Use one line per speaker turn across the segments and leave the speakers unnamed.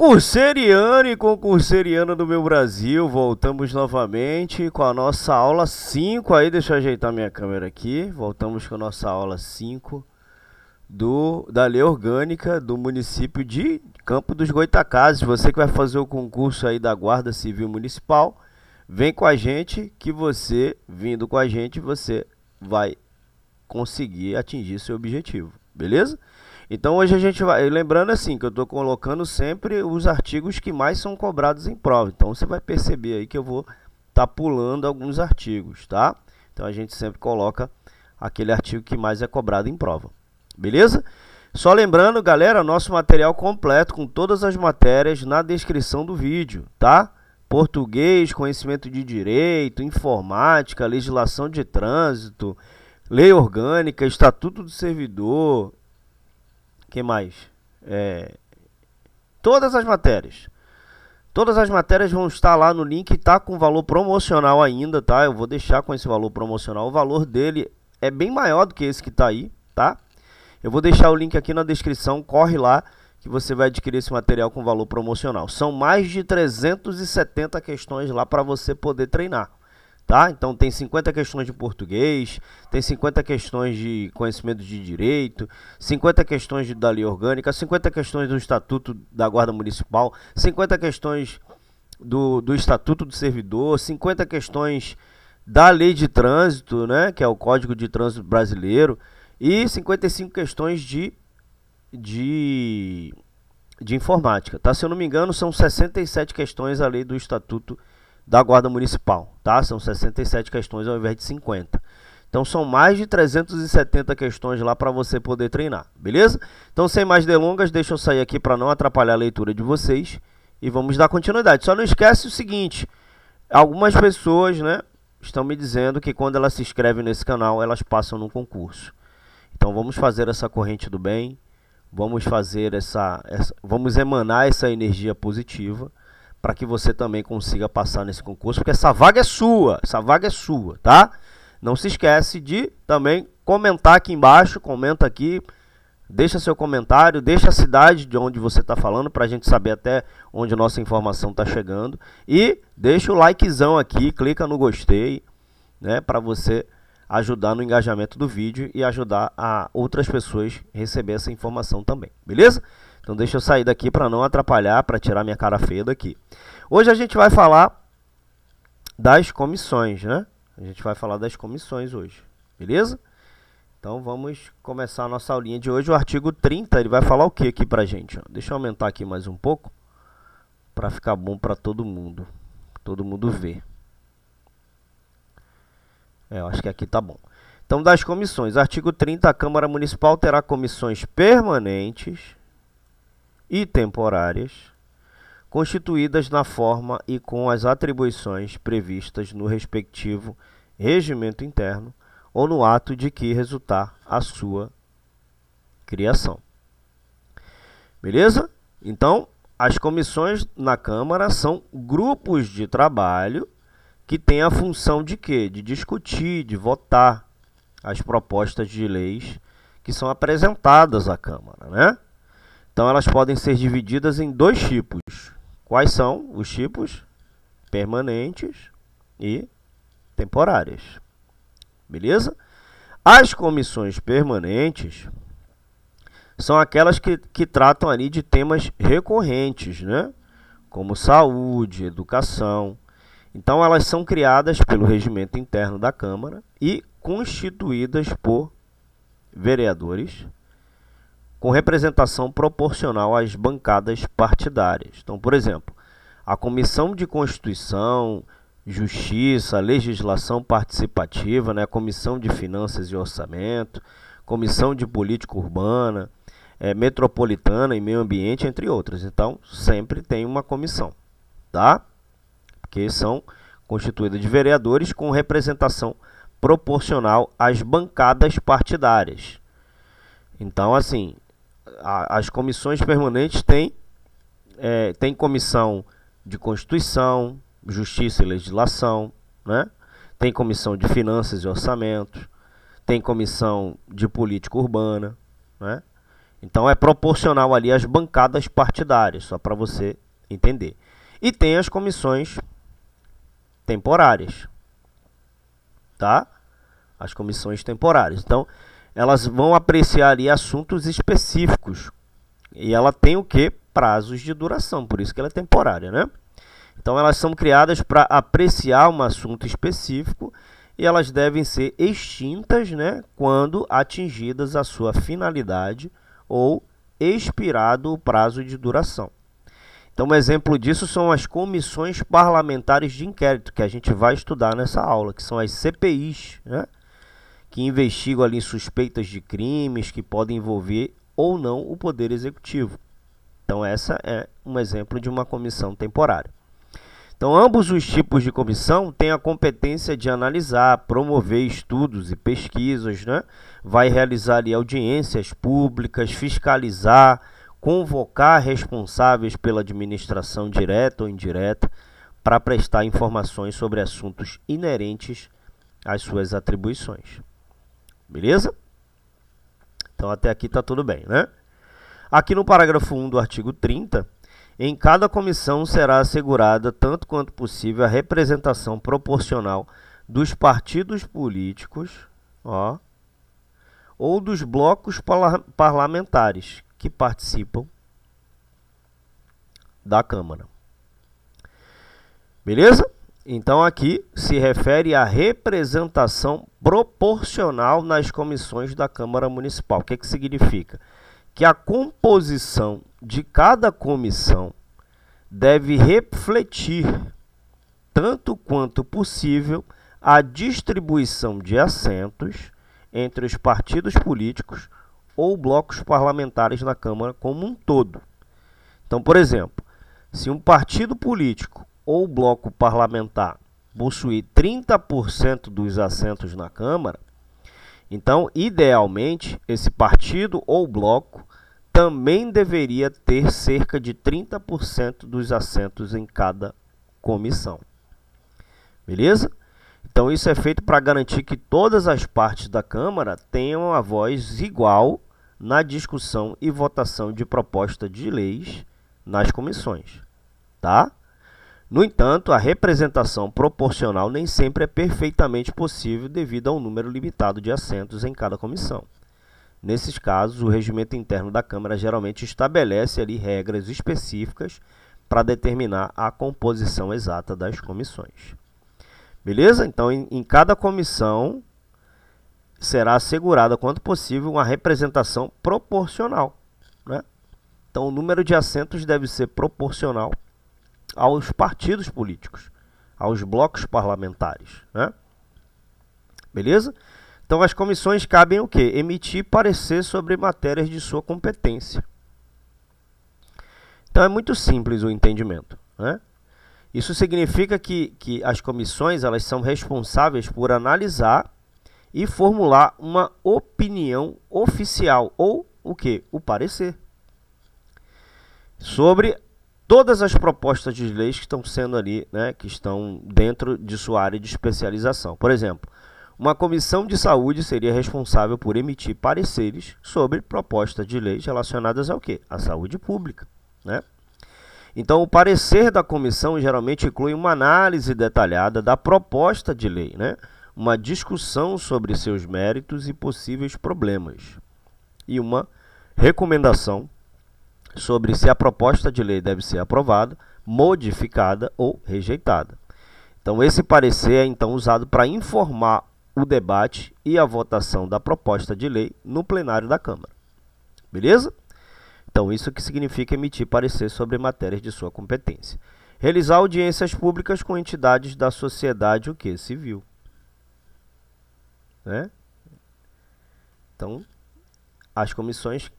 Concurseriano e concurseiriana do meu Brasil, voltamos novamente com a nossa aula 5. Aí, deixa eu ajeitar minha câmera aqui. Voltamos com a nossa aula 5 do, da Lei Orgânica do município de Campo dos Goitacazes. Você que vai fazer o concurso aí da Guarda Civil Municipal, vem com a gente que você, vindo com a gente, você vai conseguir atingir seu objetivo, beleza? Então hoje a gente vai. Lembrando assim que eu estou colocando sempre os artigos que mais são cobrados em prova. Então você vai perceber aí que eu vou estar tá pulando alguns artigos, tá? Então a gente sempre coloca aquele artigo que mais é cobrado em prova. Beleza? Só lembrando, galera, nosso material completo com todas as matérias na descrição do vídeo, tá? Português, conhecimento de direito, informática, legislação de trânsito, lei orgânica, estatuto do servidor, quem mais? É, todas as matérias. Todas as matérias vão estar lá no link, tá com valor promocional ainda, tá? Eu vou deixar com esse valor promocional. O valor dele é bem maior do que esse que tá aí, tá? Eu vou deixar o link aqui na descrição, corre lá que você vai adquirir esse material com valor promocional. São mais de 370 questões lá para você poder treinar. Tá? Então tem 50 questões de português, tem 50 questões de conhecimento de direito, 50 questões de, da lei orgânica, 50 questões do Estatuto da Guarda Municipal, 50 questões do, do Estatuto do Servidor, 50 questões da Lei de Trânsito, né, que é o Código de Trânsito Brasileiro, e 55 questões de, de, de informática. Tá? Se eu não me engano, são 67 questões a lei do Estatuto da Guarda Municipal, tá? São 67 questões ao invés de 50. Então são mais de 370 questões lá para você poder treinar, beleza? Então sem mais delongas, deixa eu sair aqui para não atrapalhar a leitura de vocês e vamos dar continuidade. Só não esquece o seguinte, algumas pessoas, né, estão me dizendo que quando elas se inscrevem nesse canal, elas passam no concurso. Então vamos fazer essa corrente do bem, vamos fazer essa, essa vamos emanar essa energia positiva para que você também consiga passar nesse concurso, porque essa vaga é sua, essa vaga é sua, tá? Não se esquece de também comentar aqui embaixo, comenta aqui, deixa seu comentário, deixa a cidade de onde você está falando para a gente saber até onde nossa informação está chegando e deixa o likezão aqui, clica no gostei, né, para você ajudar no engajamento do vídeo e ajudar a outras pessoas receber essa informação também, beleza? Então deixa eu sair daqui para não atrapalhar, para tirar minha cara feia daqui. Hoje a gente vai falar das comissões, né? A gente vai falar das comissões hoje, beleza? Então vamos começar a nossa aulinha de hoje. O artigo 30 ele vai falar o que aqui a gente? Deixa eu aumentar aqui mais um pouco para ficar bom para todo mundo, todo mundo ver. É, eu acho que aqui tá bom. Então das comissões, artigo 30, a Câmara Municipal terá comissões permanentes e temporárias, constituídas na forma e com as atribuições previstas no respectivo regimento interno ou no ato de que resultar a sua criação. Beleza? Então, as comissões na Câmara são grupos de trabalho que têm a função de quê? De discutir, de votar as propostas de leis que são apresentadas à Câmara, né? Então elas podem ser divididas em dois tipos. Quais são os tipos? Permanentes e temporárias. Beleza? As comissões permanentes são aquelas que, que tratam ali de temas recorrentes, né? como saúde, educação. Então elas são criadas pelo regimento interno da Câmara e constituídas por vereadores com representação proporcional às bancadas partidárias. Então, por exemplo, a Comissão de Constituição, Justiça, Legislação Participativa, né, Comissão de Finanças e Orçamento, Comissão de Política Urbana, é, Metropolitana e Meio Ambiente, entre outras. Então, sempre tem uma comissão, tá? Porque são constituídas de vereadores com representação proporcional às bancadas partidárias. Então, assim, a, as comissões permanentes têm, é, comissão de Constituição, Justiça e Legislação, né? tem comissão de Finanças e Orçamentos, tem comissão de Política Urbana. Né? Então é proporcional ali às bancadas partidárias, só para você entender. E tem as comissões temporárias. Tá? As comissões temporárias. Então, elas vão apreciar ali assuntos específicos. E ela tem o que? Prazos de duração, por isso que ela é temporária, né? Então elas são criadas para apreciar um assunto específico e elas devem ser extintas, né, quando atingidas a sua finalidade ou expirado o prazo de duração. Então, um exemplo disso são as comissões parlamentares de inquérito, que a gente vai estudar nessa aula, que são as CPIs, né? que investigam ali suspeitas de crimes que podem envolver ou não o Poder Executivo. Então, essa é um exemplo de uma comissão temporária. Então, ambos os tipos de comissão têm a competência de analisar, promover estudos e pesquisas, né? vai realizar ali, audiências públicas, fiscalizar, convocar responsáveis pela administração direta ou indireta para prestar informações sobre assuntos inerentes às suas atribuições. Beleza? Então até aqui está tudo bem, né? Aqui no parágrafo 1 do artigo 30, em cada comissão será assegurada, tanto quanto possível, a representação proporcional dos partidos políticos ó, ou dos blocos parlamentares que participam da Câmara. Beleza? Então aqui se refere à representação proporcional nas comissões da Câmara Municipal. O que, é que significa? Que a composição de cada comissão deve refletir, tanto quanto possível, a distribuição de assentos entre os partidos políticos ou blocos parlamentares na Câmara como um todo. Então, por exemplo, se um partido político ou o bloco parlamentar possuir 30% dos assentos na Câmara, então, idealmente, esse partido ou bloco também deveria ter cerca de 30% dos assentos em cada comissão. Beleza? Então, isso é feito para garantir que todas as partes da Câmara tenham a voz igual na discussão e votação de proposta de leis nas comissões, tá? No entanto, a representação proporcional nem sempre é perfeitamente possível devido a um número limitado de assentos em cada comissão. Nesses casos, o regimento interno da Câmara geralmente estabelece ali regras específicas para determinar a composição exata das comissões. Beleza? Então, em, em cada comissão será assegurada, quanto possível, uma representação proporcional. Né? Então, o número de assentos deve ser proporcional aos partidos políticos, aos blocos parlamentares, né? Beleza? Então as comissões cabem o quê? Emitir parecer sobre matérias de sua competência. Então é muito simples o entendimento, né? Isso significa que, que as comissões elas são responsáveis por analisar e formular uma opinião oficial ou o que? O parecer sobre todas as propostas de leis que estão sendo ali, né, que estão dentro de sua área de especialização. Por exemplo, uma comissão de saúde seria responsável por emitir pareceres sobre propostas de leis relacionadas ao quê? À saúde pública, né? Então, o parecer da comissão geralmente inclui uma análise detalhada da proposta de lei, né? uma discussão sobre seus méritos e possíveis problemas, e uma recomendação sobre se a proposta de lei deve ser aprovada, modificada ou rejeitada. Então, esse parecer é então usado para informar o debate e a votação da proposta de lei no plenário da Câmara. Beleza? Então, isso que significa emitir parecer sobre matérias de sua competência. Realizar audiências públicas com entidades da sociedade o que civil. Né? Então, as comissões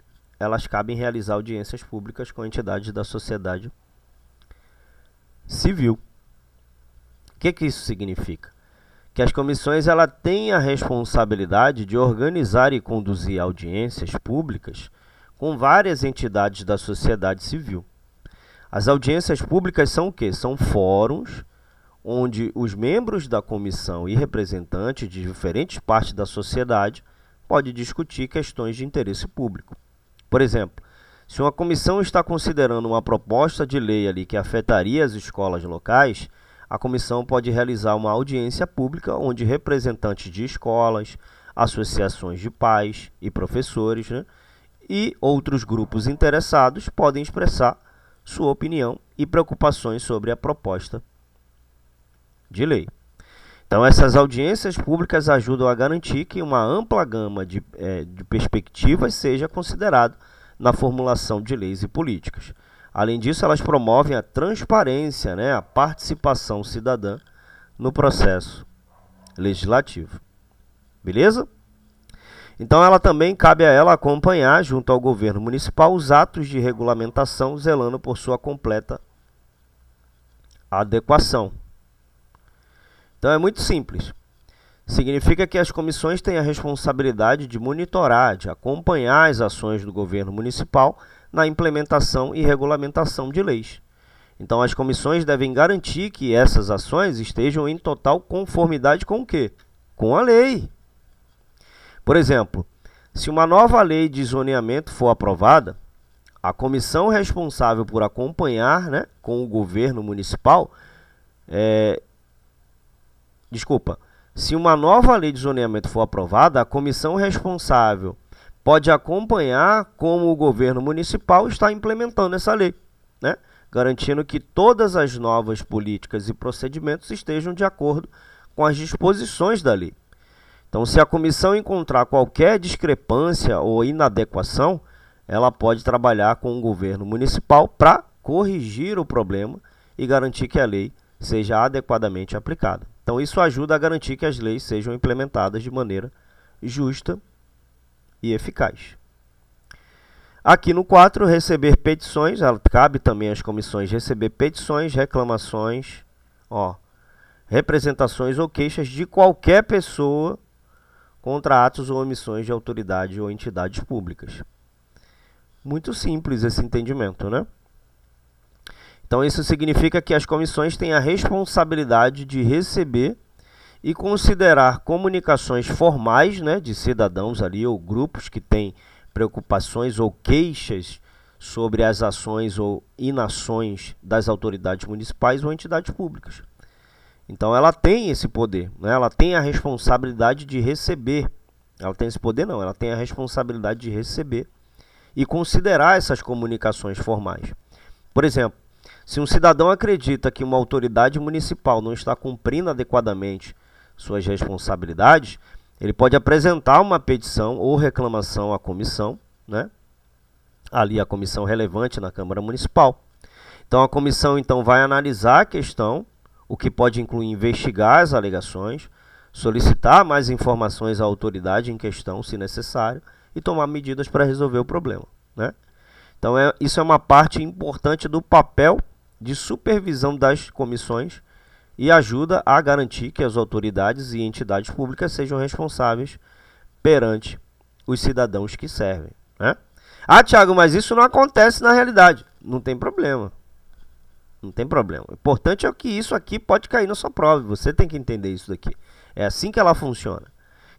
elas cabem realizar audiências públicas com entidades da sociedade civil. O que, que isso significa? Que as comissões ela têm a responsabilidade de organizar e conduzir audiências públicas com várias entidades da sociedade civil. As audiências públicas são o quê? São fóruns onde os membros da comissão e representantes de diferentes partes da sociedade podem discutir questões de interesse público. Por exemplo, se uma comissão está considerando uma proposta de lei ali que afetaria as escolas locais, a comissão pode realizar uma audiência pública onde representantes de escolas, associações de pais e professores né, e outros grupos interessados podem expressar sua opinião e preocupações sobre a proposta de lei. Então, essas audiências públicas ajudam a garantir que uma ampla gama de, é, de perspectivas seja considerada na formulação de leis e políticas. Além disso, elas promovem a transparência, né, a participação cidadã no processo legislativo. Beleza? Então, ela também cabe a ela acompanhar, junto ao governo municipal, os atos de regulamentação, zelando por sua completa adequação. Então é muito simples. Significa que as comissões têm a responsabilidade de monitorar, de acompanhar as ações do governo municipal na implementação e regulamentação de leis. Então as comissões devem garantir que essas ações estejam em total conformidade com o quê? Com a lei. Por exemplo, se uma nova lei de zoneamento for aprovada, a comissão responsável por acompanhar né, com o governo municipal é, desculpa, se uma nova lei de zoneamento for aprovada, a comissão responsável pode acompanhar como o governo municipal está implementando essa lei, né? garantindo que todas as novas políticas e procedimentos estejam de acordo com as disposições da lei. Então, se a comissão encontrar qualquer discrepância ou inadequação, ela pode trabalhar com o governo municipal para corrigir o problema e garantir que a lei seja adequadamente aplicada. Então, isso ajuda a garantir que as leis sejam implementadas de maneira justa e eficaz. Aqui no 4, receber petições, cabe também às comissões receber petições, reclamações, ó, representações ou queixas de qualquer pessoa contra atos ou omissões de autoridade ou entidades públicas. Muito simples esse entendimento, né? Então, isso significa que as comissões têm a responsabilidade de receber e considerar comunicações formais né, de cidadãos ali ou grupos que têm preocupações ou queixas sobre as ações ou inações das autoridades municipais ou entidades públicas. Então ela tem esse poder, né? ela tem a responsabilidade de receber. Ela tem esse poder não, ela tem a responsabilidade de receber e considerar essas comunicações formais. Por exemplo, se um cidadão acredita que uma autoridade municipal não está cumprindo adequadamente suas responsabilidades, ele pode apresentar uma petição ou reclamação à comissão, né? ali a comissão relevante na Câmara Municipal. Então a comissão então vai analisar a questão, o que pode incluir investigar as alegações, solicitar mais informações à autoridade em questão, se necessário, e tomar medidas para resolver o problema. Né? Então, é, isso é uma parte importante do papel de supervisão das comissões e ajuda a garantir que as autoridades e entidades públicas sejam responsáveis perante os cidadãos que servem. Né? Ah, Tiago, mas isso não acontece na realidade. Não tem problema. Não tem problema. O importante é que isso aqui pode cair na sua prova. Você tem que entender isso daqui. É assim que ela funciona.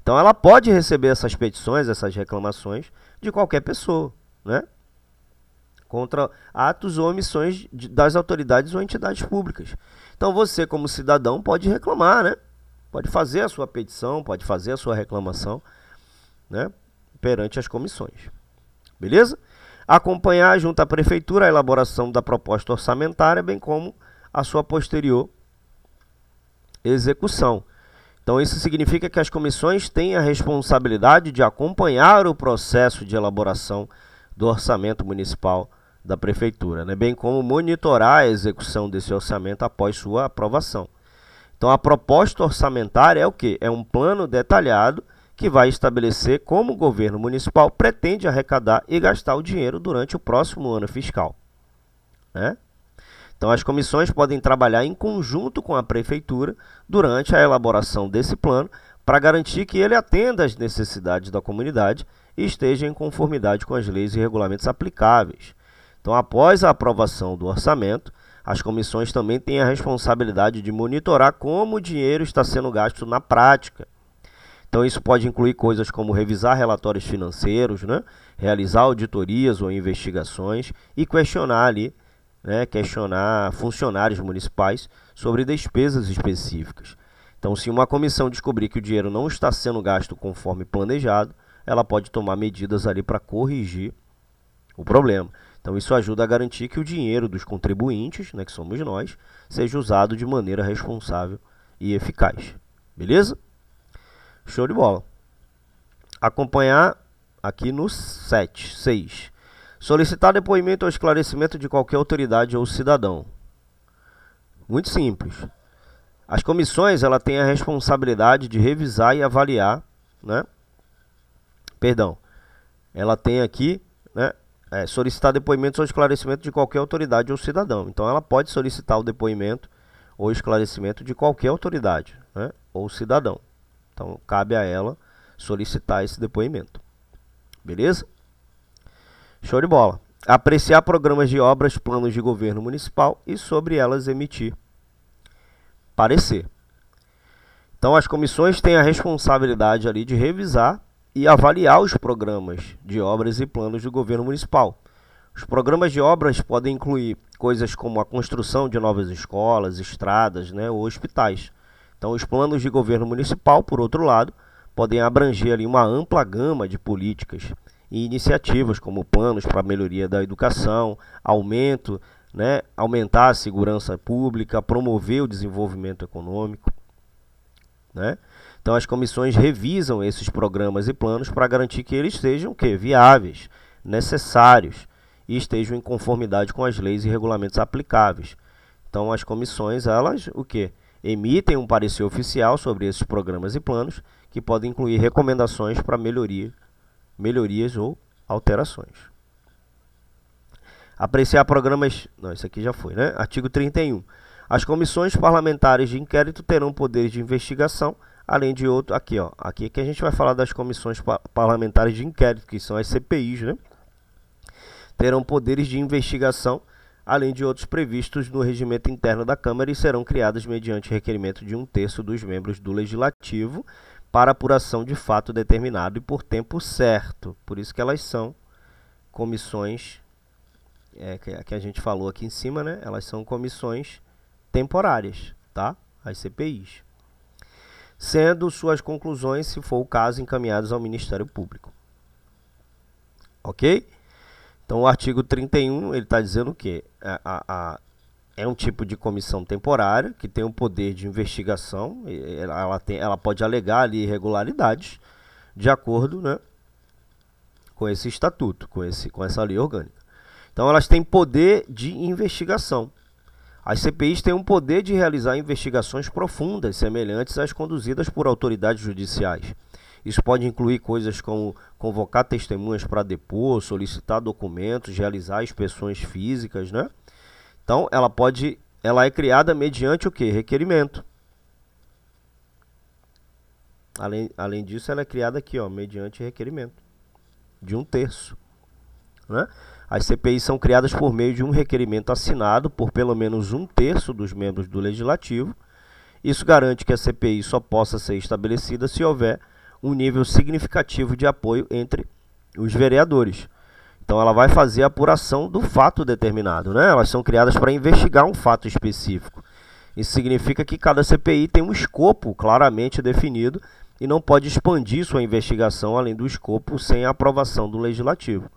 Então ela pode receber essas petições, essas reclamações de qualquer pessoa, né? contra atos ou omissões das autoridades ou entidades públicas. Então você, como cidadão, pode reclamar, né? Pode fazer a sua petição, pode fazer a sua reclamação, né? Perante as comissões. Beleza? Acompanhar junto à prefeitura a elaboração da proposta orçamentária, bem como a sua posterior execução. Então, isso significa que as comissões têm a responsabilidade de acompanhar o processo de elaboração do orçamento municipal da prefeitura, né? bem como monitorar a execução desse orçamento após sua aprovação. Então a proposta orçamentária é o que? É um plano detalhado que vai estabelecer como o governo municipal pretende arrecadar e gastar o dinheiro durante o próximo ano fiscal. Né? Então, as comissões podem trabalhar em conjunto com a prefeitura durante a elaboração desse plano para garantir que ele atenda às necessidades da comunidade e esteja em conformidade com as leis e regulamentos aplicáveis, então, após a aprovação do orçamento, as comissões também têm a responsabilidade de monitorar como o dinheiro está sendo gasto na prática. Então, isso pode incluir coisas como revisar relatórios financeiros, né? realizar auditorias ou investigações e questionar ali, né? questionar funcionários municipais sobre despesas específicas. Então, se uma comissão descobrir que o dinheiro não está sendo gasto conforme planejado, ela pode tomar medidas ali para corrigir o problema. Então, isso ajuda a garantir que o dinheiro dos contribuintes, né, que somos nós, seja usado de maneira responsável e eficaz. Beleza? Show de bola. Acompanhar aqui no 7, 6. Solicitar depoimento ou esclarecimento de qualquer autoridade ou cidadão. Muito simples. As comissões ela tem a responsabilidade de revisar e avaliar, né? Perdão. Ela tem aqui é, solicitar depoimentos ou esclarecimento de qualquer autoridade ou cidadão. Então ela pode solicitar o depoimento ou esclarecimento de qualquer autoridade né, ou cidadão. Então cabe a ela solicitar esse depoimento. Beleza? Show de bola. Apreciar programas de obras, planos de governo municipal e sobre elas emitir parecer. Então as comissões têm a responsabilidade ali de revisar e avaliar os programas de obras e planos do governo municipal. Os programas de obras podem incluir coisas como a construção de novas escolas, estradas né, ou hospitais. Então, os planos de governo municipal, por outro lado, podem abranger ali, uma ampla gama de políticas e iniciativas, como planos para melhoria da educação, aumento, né, aumentar a segurança pública, promover o desenvolvimento econômico. Né? Então as comissões revisam esses programas e planos para garantir que eles sejam que viáveis, necessários e estejam em conformidade com as leis e regulamentos aplicáveis. Então as comissões, elas o que? Emitem um parecer oficial sobre esses programas e planos, que podem incluir recomendações para melhoria, melhorias ou alterações. Apreciar programas, não, isso aqui já foi, né? Artigo 31. As comissões parlamentares de inquérito terão poderes de investigação, além de outro aqui, ó, aqui é que a gente vai falar das comissões parlamentares de inquérito, que são as CPIs, né? Terão poderes de investigação, além de outros previstos no regimento interno da Câmara e serão criadas mediante requerimento de um terço dos membros do legislativo para apuração de fato determinado e por tempo certo. Por isso que elas são comissões é, que, a gente falou aqui em cima, né? Elas são comissões temporárias, tá? As CPIs. Sendo suas conclusões, se for o caso, encaminhadas ao Ministério Público. Ok? Então, o artigo 31, ele está dizendo que a, é, a, a, é um tipo de comissão temporária que tem o um poder de investigação, ela, ela, tem, ela pode alegar ali irregularidades, de acordo né, com esse estatuto, com, esse, com essa lei orgânica. Então, elas têm poder de investigação. As CPIs têm um poder de realizar investigações profundas, semelhantes às conduzidas por autoridades judiciais. Isso pode incluir coisas como convocar testemunhas para depor, solicitar documentos, realizar inspeções físicas, né? Então, ela pode, ela é criada mediante o que? Requerimento. Além, além disso, ela é criada aqui, ó, mediante requerimento de um terço. Né? As CPIs são criadas por meio de um requerimento assinado por pelo menos um terço dos membros do Legislativo. Isso garante que a CPI só possa ser estabelecida se houver um nível significativo de apoio entre os vereadores. Então ela vai fazer a apuração do fato determinado, né? Elas são criadas para investigar um fato específico. Isso significa que cada CPI tem um escopo claramente definido e não pode expandir sua investigação além do escopo sem a aprovação do legislativo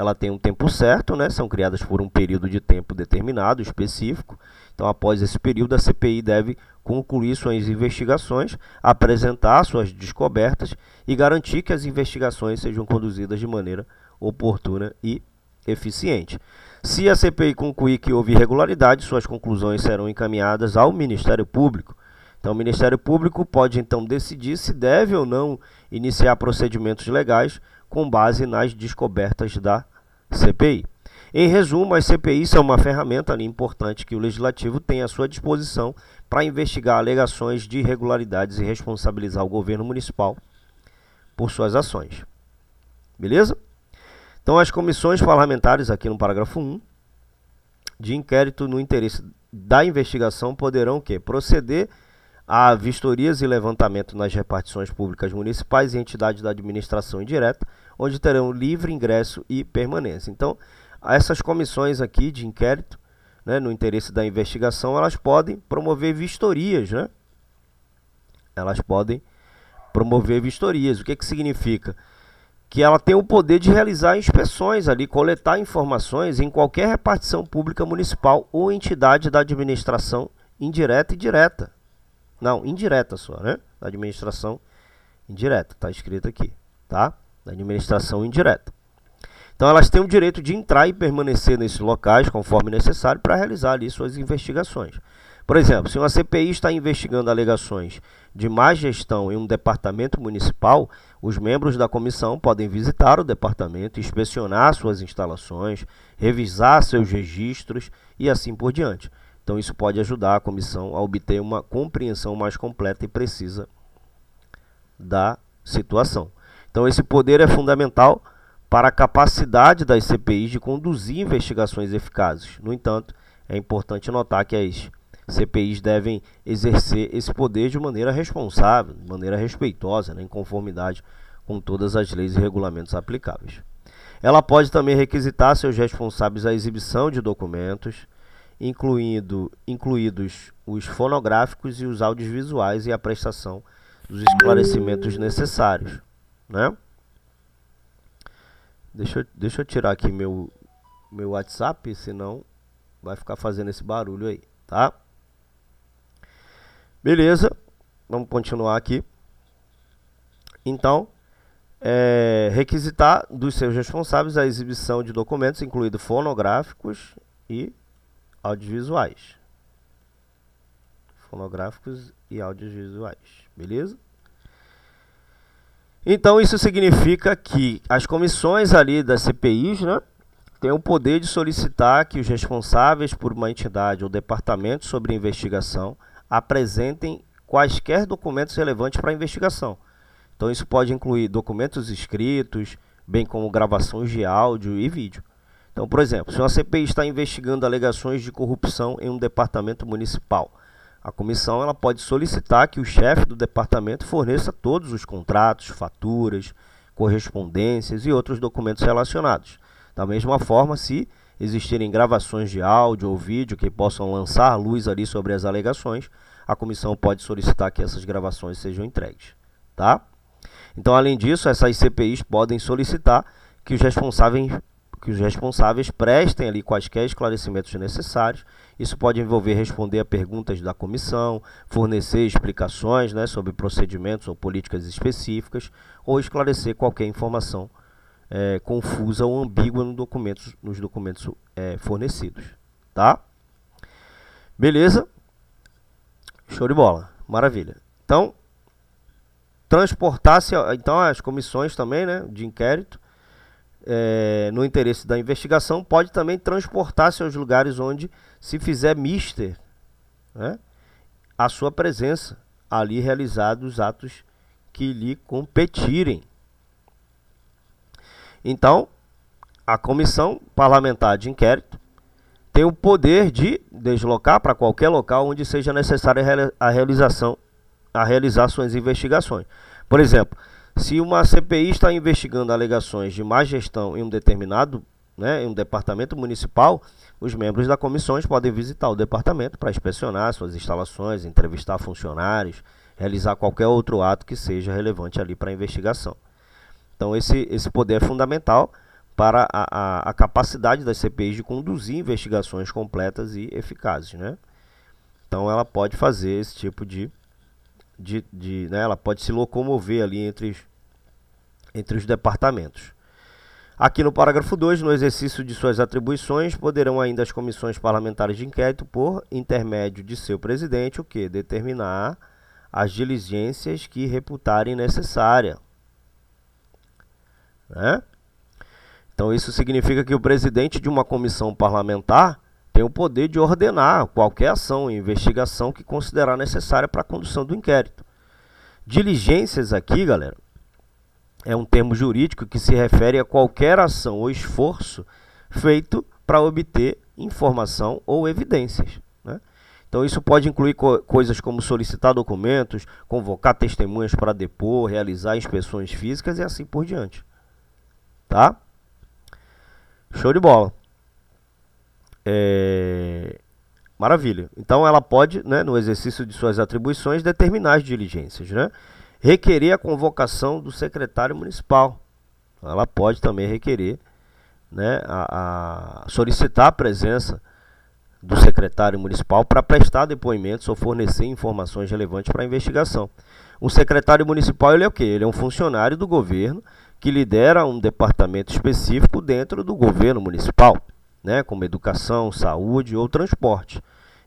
ela tem um tempo certo, né? São criadas por um período de tempo determinado, específico. Então, após esse período, a CPI deve concluir suas investigações, apresentar suas descobertas e garantir que as investigações sejam conduzidas de maneira oportuna e eficiente. Se a CPI concluir que houve irregularidade, suas conclusões serão encaminhadas ao Ministério Público. Então, o Ministério Público pode então decidir se deve ou não iniciar procedimentos legais com base nas descobertas da CPI. Em resumo, as CPIs são uma ferramenta importante que o legislativo tem à sua disposição para investigar alegações de irregularidades e responsabilizar o governo municipal por suas ações. Beleza? Então, as comissões parlamentares, aqui no parágrafo 1, de inquérito no interesse da investigação poderão o quê? proceder a vistorias e levantamento nas repartições públicas municipais e entidades da administração indireta, onde terão livre ingresso e permanência. Então, essas comissões aqui de inquérito, né, no interesse da investigação, elas podem promover vistorias, né? Elas podem promover vistorias. O que, que significa? Que ela tem o poder de realizar inspeções ali, coletar informações em qualquer repartição pública municipal ou entidade da administração indireta e direta. Não, indireta só, né? Da administração indireta, está escrito aqui, tá? Da administração indireta. Então elas têm o direito de entrar e permanecer nesses locais conforme necessário para realizar ali suas investigações. Por exemplo, se uma CPI está investigando alegações de má gestão em um departamento municipal, os membros da comissão podem visitar o departamento, inspecionar suas instalações, revisar seus registros e assim por diante. Então, isso pode ajudar a comissão a obter uma compreensão mais completa e precisa da situação. Então, esse poder é fundamental para a capacidade das CPIs de conduzir investigações eficazes. No entanto, é importante notar que as CPIs devem exercer esse poder de maneira responsável, de maneira respeitosa, né, em conformidade com todas as leis e regulamentos aplicáveis. Ela pode também requisitar seus responsáveis à exibição de documentos, incluindo, incluídos os fonográficos e os áudios visuais e a prestação dos esclarecimentos necessários, né? Deixa, eu, deixa eu tirar aqui meu, meu WhatsApp, senão vai ficar fazendo esse barulho aí, tá? Beleza, vamos continuar aqui. Então, é, requisitar dos seus responsáveis a exibição de documentos, incluindo fonográficos e audiovisuais. Fonográficos e audiovisuais, beleza? Então isso significa que as comissões ali das CPIs, né, têm o poder de solicitar que os responsáveis por uma entidade ou departamento sobre investigação apresentem quaisquer documentos relevantes para a investigação. Então isso pode incluir documentos escritos, bem como gravações de áudio e vídeo. Então, por exemplo, se uma CPI está investigando alegações de corrupção em um departamento municipal, a comissão ela pode solicitar que o chefe do departamento forneça todos os contratos, faturas, correspondências e outros documentos relacionados. Da mesma forma, se existirem gravações de áudio ou vídeo que possam lançar luz ali sobre as alegações, a comissão pode solicitar que essas gravações sejam entregues, tá? Então, além disso, essas CPIs podem solicitar que os responsáveis que os responsáveis prestem ali quaisquer esclarecimentos necessários. Isso pode envolver responder a perguntas da comissão, fornecer explicações né, sobre procedimentos ou políticas específicas, ou esclarecer qualquer informação é, confusa ou ambígua no documentos, nos documentos é, fornecidos. Tá? Beleza? Show de bola. Maravilha. Então, transportar-se. Então, as comissões também né, de inquérito é, no interesse da investigação, pode também transportar-se aos lugares onde se fizer mister né, a sua presença, ali realizados os atos que lhe competirem. Então, a comissão parlamentar de inquérito tem o poder de deslocar para qualquer local onde seja necessária a realização a realizar suas investigações. Por exemplo, se uma CPI está investigando alegações de má gestão em um determinado, né, em um departamento municipal, os membros da comissões podem visitar o departamento para inspecionar suas instalações, entrevistar funcionários, realizar qualquer outro ato que seja relevante ali para a investigação. Então esse, esse poder é fundamental para a, a, a, capacidade das CPIs de conduzir investigações completas e eficazes, né? Então ela pode fazer esse tipo de, de, de né? ela pode se locomover ali entre entre os departamentos. Aqui no parágrafo 2, no exercício de suas atribuições, poderão ainda as comissões parlamentares de inquérito, por intermédio de seu presidente, o que? Determinar as diligências que reputarem necessária. Né? Então, isso significa que o presidente de uma comissão parlamentar tem o poder de ordenar qualquer ação e investigação que considerar necessária para a condução do inquérito. Diligências aqui, galera, é um termo jurídico que se refere a qualquer ação ou esforço feito para obter informação ou evidências. Né? Então, isso pode incluir co coisas como solicitar documentos, convocar testemunhas para depor, realizar inspeções físicas e assim por diante. Tá? Show de bola. É... Maravilha. Então, ela pode, né, no exercício de suas atribuições, determinar as diligências. Né? requerer a convocação do secretário municipal. Ela pode também requerer, né, a, a solicitar a presença do secretário municipal para prestar depoimentos ou fornecer informações relevantes para a investigação. O secretário municipal ele é o quê? Ele é um funcionário do governo que lidera um departamento específico dentro do governo municipal, né, como educação, saúde ou transporte.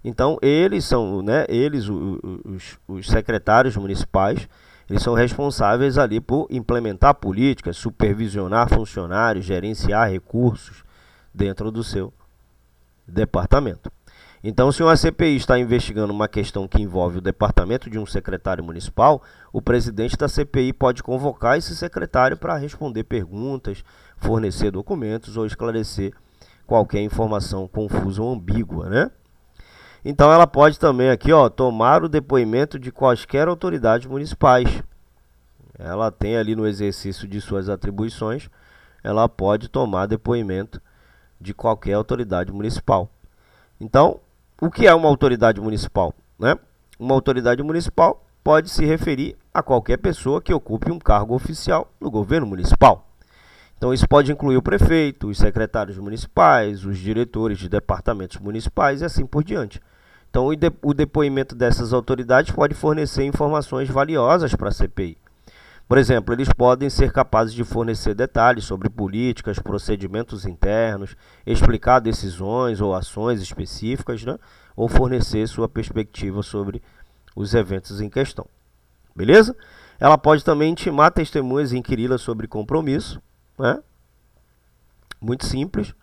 Então, eles são, né, eles, os, os secretários municipais, eles são responsáveis ali por implementar políticas, supervisionar funcionários, gerenciar recursos dentro do seu departamento. Então, se uma CPI está investigando uma questão que envolve o departamento de um secretário municipal, o presidente da CPI pode convocar esse secretário para responder perguntas, fornecer documentos ou esclarecer qualquer informação confusa ou ambígua, né? Então ela pode também aqui, ó, tomar o depoimento de quaisquer autoridades municipais. Ela tem ali no exercício de suas atribuições, ela pode tomar depoimento de qualquer autoridade municipal. Então, o que é uma autoridade municipal? Né? Uma autoridade municipal pode se referir a qualquer pessoa que ocupe um cargo oficial no governo municipal. Então, isso pode incluir o prefeito, os secretários municipais, os diretores de departamentos municipais e assim por diante. Então, o depoimento dessas autoridades pode fornecer informações valiosas para a CPI. Por exemplo, eles podem ser capazes de fornecer detalhes sobre políticas, procedimentos internos, explicar decisões ou ações específicas, né? ou fornecer sua perspectiva sobre os eventos em questão. Beleza? Ela pode também intimar testemunhas e inquiri-las sobre compromisso. Né? Muito simples.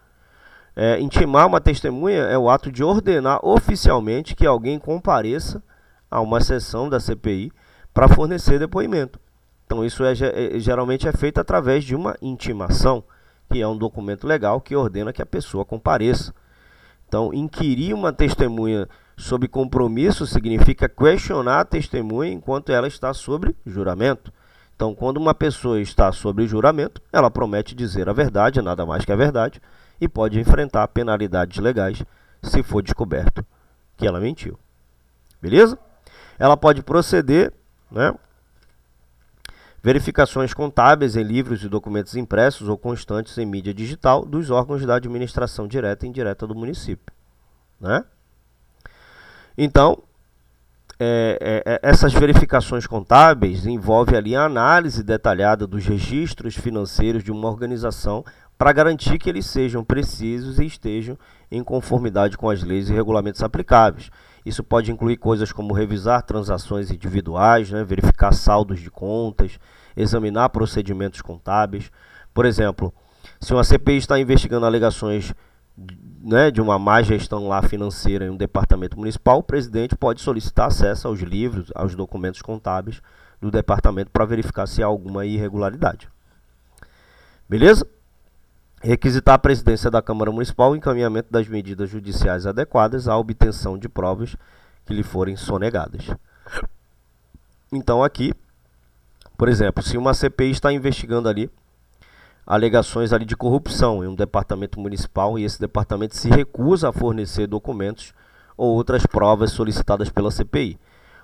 É, intimar uma testemunha é o ato de ordenar oficialmente que alguém compareça a uma sessão da CPI para fornecer depoimento. Então, isso é, é, geralmente é feito através de uma intimação, que é um documento legal que ordena que a pessoa compareça. Então, inquirir uma testemunha sob compromisso significa questionar a testemunha enquanto ela está sobre juramento. Então, quando uma pessoa está sobre juramento, ela promete dizer a verdade, nada mais que a verdade e pode enfrentar penalidades legais se for descoberto que ela mentiu. Beleza? Ela pode proceder, né? Verificações contábeis em livros e documentos impressos ou constantes em mídia digital dos órgãos da administração direta e indireta do município. Né? Então, é, é, é essas verificações contábeis envolvem ali a análise detalhada dos registros financeiros de uma organização para garantir que eles sejam precisos e estejam em conformidade com as leis e regulamentos aplicáveis. Isso pode incluir coisas como revisar transações individuais, né, verificar saldos de contas, examinar procedimentos contábeis. Por exemplo, se uma CPI está investigando alegações né, de uma má gestão lá financeira em um departamento municipal, o presidente pode solicitar acesso aos livros, aos documentos contábeis do departamento para verificar se há alguma irregularidade. Beleza? requisitar à presidência da Câmara Municipal o encaminhamento das medidas judiciais adequadas à obtenção de provas que lhe forem sonegadas. Então aqui, por exemplo, se uma CPI está investigando ali alegações ali de corrupção em um departamento municipal e esse departamento se recusa a fornecer documentos ou outras provas solicitadas pela CPI.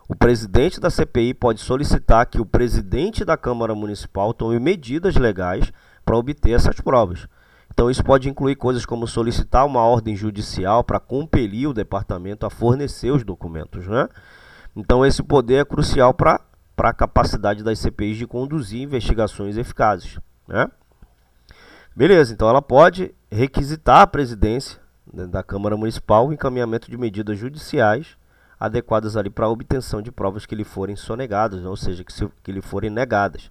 O presidente da CPI pode solicitar que o presidente da Câmara Municipal tome medidas legais para obter essas provas. Então, isso pode incluir coisas como solicitar uma ordem judicial para compelir o departamento a fornecer os documentos. Né? Então, esse poder é crucial para a capacidade das CPIs de conduzir investigações eficazes. Né? Beleza, então ela pode requisitar a presidência né, da Câmara Municipal o encaminhamento de medidas judiciais adequadas ali para a obtenção de provas que lhe forem sonegadas, né, ou seja, que, se, que lhe forem negadas.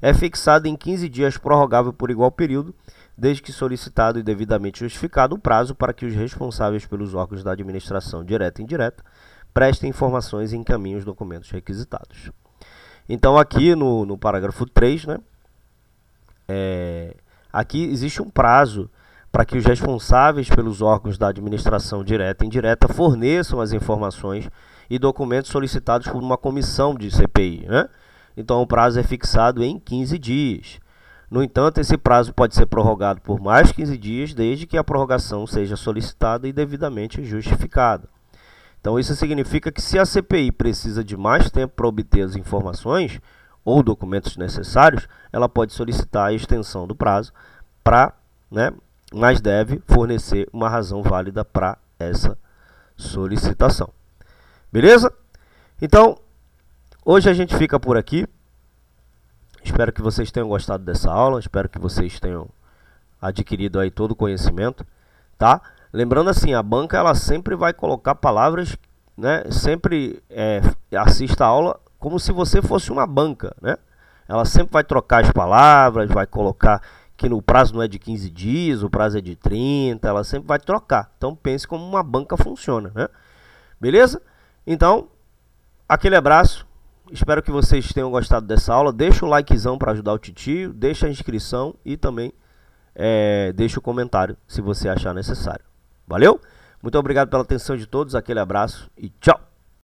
É fixada em 15 dias prorrogável por igual período desde que solicitado e devidamente justificado o prazo para que os responsáveis pelos órgãos da administração direta e indireta prestem informações e encaminhem os documentos requisitados. Então, aqui no, no parágrafo 3, né, é, aqui existe um prazo para que os responsáveis pelos órgãos da administração direta e indireta forneçam as informações e documentos solicitados por uma comissão de CPI. Né? Então, o prazo é fixado em 15 dias. No entanto, esse prazo pode ser prorrogado por mais 15 dias, desde que a prorrogação seja solicitada e devidamente justificada. Então, isso significa que se a CPI precisa de mais tempo para obter as informações ou documentos necessários, ela pode solicitar a extensão do prazo para, né, mas deve fornecer uma razão válida para essa solicitação. Beleza? Então, hoje a gente fica por aqui. Espero que vocês tenham gostado dessa aula, espero que vocês tenham adquirido aí todo o conhecimento, tá? Lembrando assim, a banca ela sempre vai colocar palavras, né? Sempre é, assista a aula como se você fosse uma banca, né? Ela sempre vai trocar as palavras, vai colocar que no prazo não é de 15 dias, o prazo é de 30, ela sempre vai trocar. Então pense como uma banca funciona, né? Beleza? Então, aquele abraço. Espero que vocês tenham gostado dessa aula. Deixa o likezão para ajudar o titio, deixa a inscrição e também é, deixa o comentário se você achar necessário. Valeu? Muito obrigado pela atenção de todos, aquele abraço e tchau!